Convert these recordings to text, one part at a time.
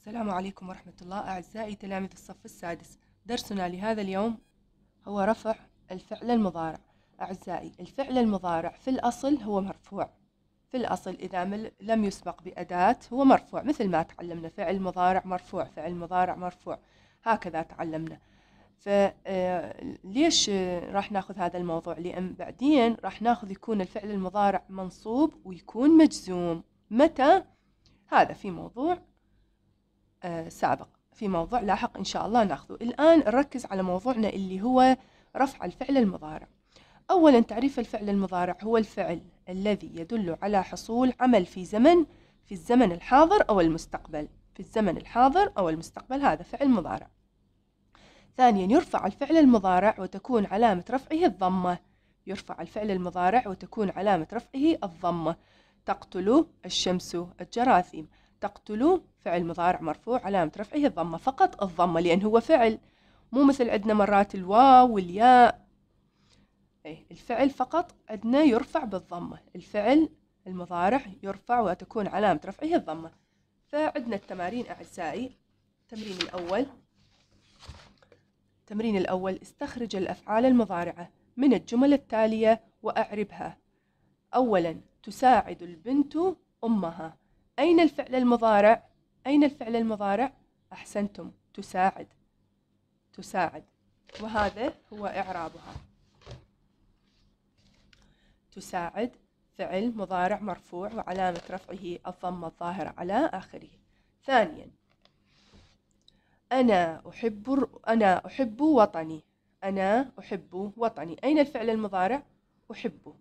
السلام عليكم ورحمة الله أعزائي تلاميذ الصف السادس درسنا لهذا اليوم هو رفع الفعل المضارع أعزائي الفعل المضارع في الأصل هو مرفوع في الأصل إذا لم يسبق بأداة هو مرفوع مثل ما تعلمنا فعل مضارع مرفوع فعل مضارع مرفوع هكذا تعلمنا فليش آه، راح ناخذ هذا الموضوع لأن بعدين راح ناخذ يكون الفعل المضارع منصوب ويكون مجزوم متى هذا في موضوع سابق في موضوع لاحق إن شاء الله ناخذه الآن نركز على موضوعنا اللي هو رفع الفعل المضارع أولا تعريف الفعل المضارع هو الفعل الذي يدل على حصول عمل في زمن في الزمن الحاضر أو المستقبل في الزمن الحاضر أو المستقبل هذا فعل مضارع ثانيا يرفع الفعل المضارع وتكون علامة رفعه الضمة يرفع الفعل المضارع وتكون علامة رفعه الضمة تقتل الشمس الجراثيم تقتلوا فعل مضارع مرفوع علامة رفعه الضمة فقط الضمة لأن هو فعل مو مثل عندنا مرات الواو والياء أي الفعل فقط عندنا يرفع بالضمة الفعل المضارع يرفع وتكون علامة رفعه الضمة فعندنا التمارين أعزائي التمرين الأول التمرين الأول استخرج الأفعال المضارعة من الجمل التالية وأعربها أولا تساعد البنت أمها أين الفعل المضارع؟ أين الفعل المضارع؟ أحسنتم تساعد تساعد وهذا هو إعرابها تساعد فعل مضارع مرفوع وعلامة رفعه الضمة الظاهرة على آخره ثانيا أنا أحب أنا أحب وطني أنا أحب وطني أين الفعل المضارع؟ أحبه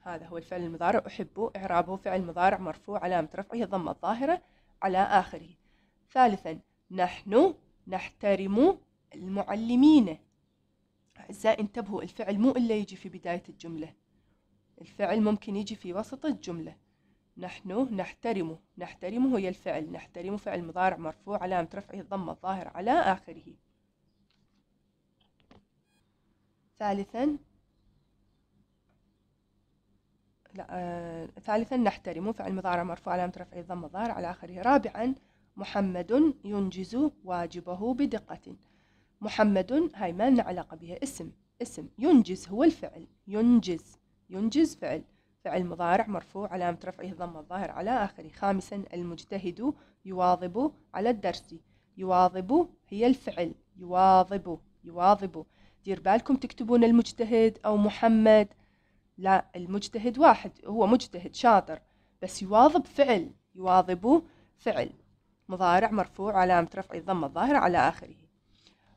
هذا هو الفعل المضارع أحبه إعرابه فعل مضارع مرفوع علامة رفعه ضم الظاهرة على آخره ثالثا نحن نحترم المعلمين أعزائي انتبهوا الفعل مو إلا يجي في بداية الجملة الفعل ممكن يجي في وسط الجملة نحن نحترمه نحترمه هي الفعل نحترمه فعل مضارع مرفوع علامة رفعه ضم الظاهرة على آخره ثالثا لا آه ثالثا نحترم فعل مضارع مرفوع علامة رفع ضم مضارع على آخره رابعا محمد ينجز واجبه بدقة محمد هاي ما لنا علاقة بها اسم اسم ينجز هو الفعل ينجز ينجز فعل فعل مضارع مرفوع علامة رفعه ضم الظاهر على آخره خامسا المجتهد يواظب على الدرس يواظب هي الفعل يواظب يواظب دير بالكم تكتبون المجتهد أو محمد لا المجتهد واحد هو مجتهد شاطر بس يواظب فعل يواظب فعل مضارع مرفوع علامة رفع الضمة الظاهرة على آخره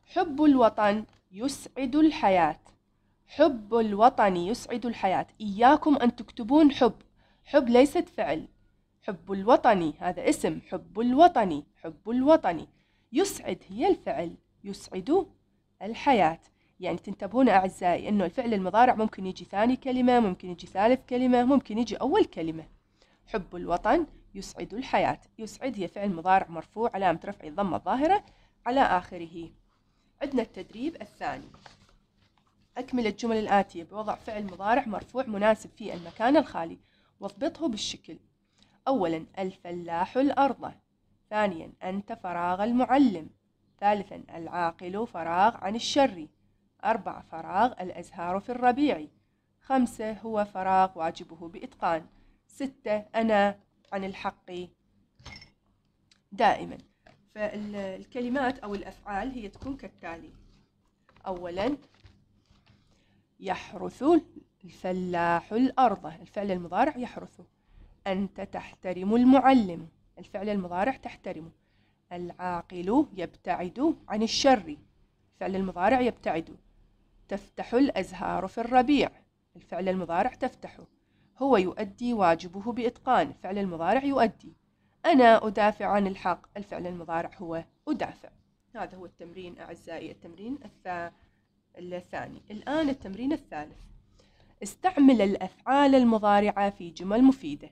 حب الوطن يسعد الحياة حب الوطن يسعد الحياة إياكم أن تكتبون حب حب ليست فعل حب الوطني هذا اسم حب الوطني حب الوطني يسعد هي الفعل يسعد الحياة يعني تنتبهون أعزائي أنه الفعل المضارع ممكن يجي ثاني كلمة ممكن يجي ثالث كلمة ممكن يجي أول كلمة حب الوطن يسعد الحياة يسعد هي فعل مضارع مرفوع علامة رفع الضمة الظاهرة على آخره عندنا التدريب الثاني أكمل الجمل الآتية بوضع فعل مضارع مرفوع مناسب في المكان الخالي واضبطه بالشكل أولا الفلاح الأرض ثانيا أنت فراغ المعلم ثالثا العاقل فراغ عن الشر أربعة فراغ الأزهار في الربيع خمسة هو فراغ واجبه بإتقان ستة أنا عن الحق دائما فالكلمات أو الأفعال هي تكون كالتالي أولا يحرث الفلاح الأرض الفعل المضارع يحرث أنت تحترم المعلم الفعل المضارع تحترمه العاقل يبتعد عن الشر الفعل المضارع يبتعد تفتح الأزهار في الربيع الفعل المضارع تفتح هو يؤدي واجبه بإتقان فعل المضارع يؤدي أنا أدافع عن الحق الفعل المضارع هو أدافع هذا هو التمرين أعزائي التمرين الثاني الآن التمرين الثالث استعمل الأفعال المضارعة في جمل مفيدة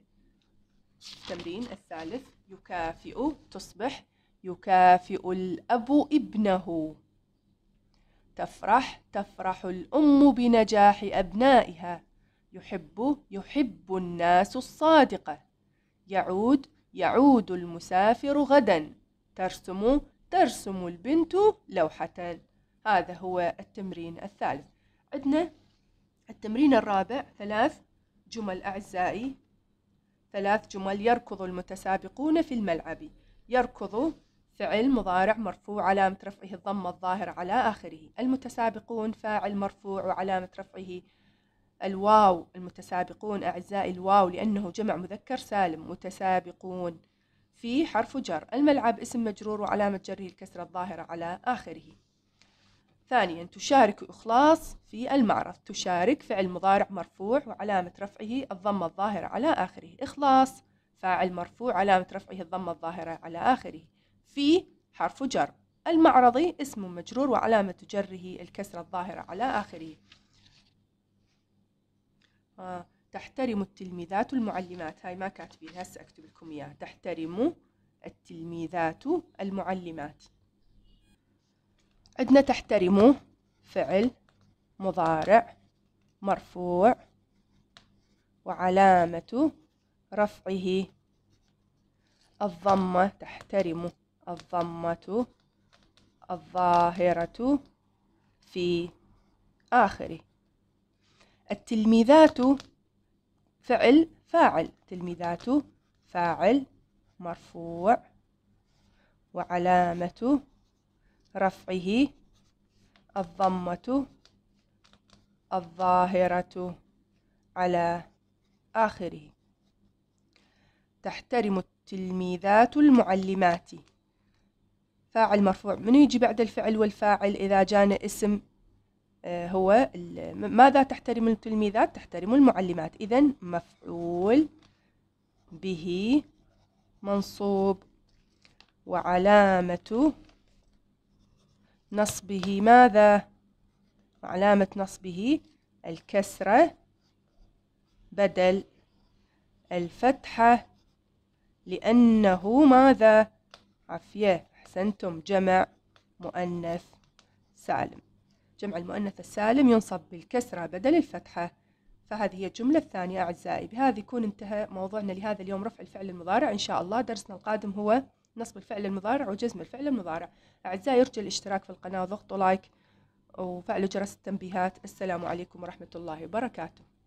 التمرين الثالث يكافئ تصبح يكافئ الأب ابنه تفرح تفرح الأم بنجاح أبنائها يحب يحب الناس الصادقة يعود يعود المسافر غدا ترسم ترسم البنت لوحة هذا هو التمرين الثالث عندنا التمرين الرابع ثلاث جمل أعزائي ثلاث جمل يركض المتسابقون في الملعب يركض فعل مضارع مرفوع علامة رفعه الضمة الظاهرة على آخره المتسابقون فاعل مرفوع وعلامة رفعه الواو المتسابقون أعزائي الواو لأنه جمع مذكر سالم متسابقون في حرف جر الملعب اسم مجرور وعلامة جره الكسرة الظاهرة على آخره ثانيا تشارك إخلاص في المعرض تشارك فعل مضارع مرفوع وعلامة رفعه الضمة الظاهرة على آخره إخلاص فاعل مرفوع علامة رفعه الضمة الظاهرة على آخره في حرف جر المعرضي اسم مجرور وعلامة جره الكسرة الظاهرة على آخره آه. تحترم التلميذات المعلمات هاي ما كاتبين هسه أكتب لكم إياها تحترم التلميذات المعلمات عندنا تحترم فعل مضارع مرفوع وعلامة رفعه الضمة تحترم الضمة الظاهرة في آخره التلميذات فعل فاعل تلميذات فاعل مرفوع وعلامة رفعه الضمة الظاهرة على آخره تحترم التلميذات المعلمات فاعل مرفوع من يجي بعد الفعل والفاعل إذا جانا اسم آه، هو ماذا تحترم التلميذات تحترم المعلمات إذا مفعول به منصوب وعلامة نصبه ماذا علامة نصبه الكسرة بدل الفتحة لأنه ماذا عفية أحسنتم جمع مؤنث سالم جمع المؤنث السالم ينصب بالكسرة بدل الفتحة فهذه هي الجملة الثانية أعزائي بهذا يكون انتهى موضوعنا لهذا اليوم رفع الفعل المضارع إن شاء الله درسنا القادم هو نصب الفعل المضارع وجزم الفعل المضارع أعزائي ارجو الاشتراك في القناة وضغط لايك وفعلوا جرس التنبيهات السلام عليكم ورحمة الله وبركاته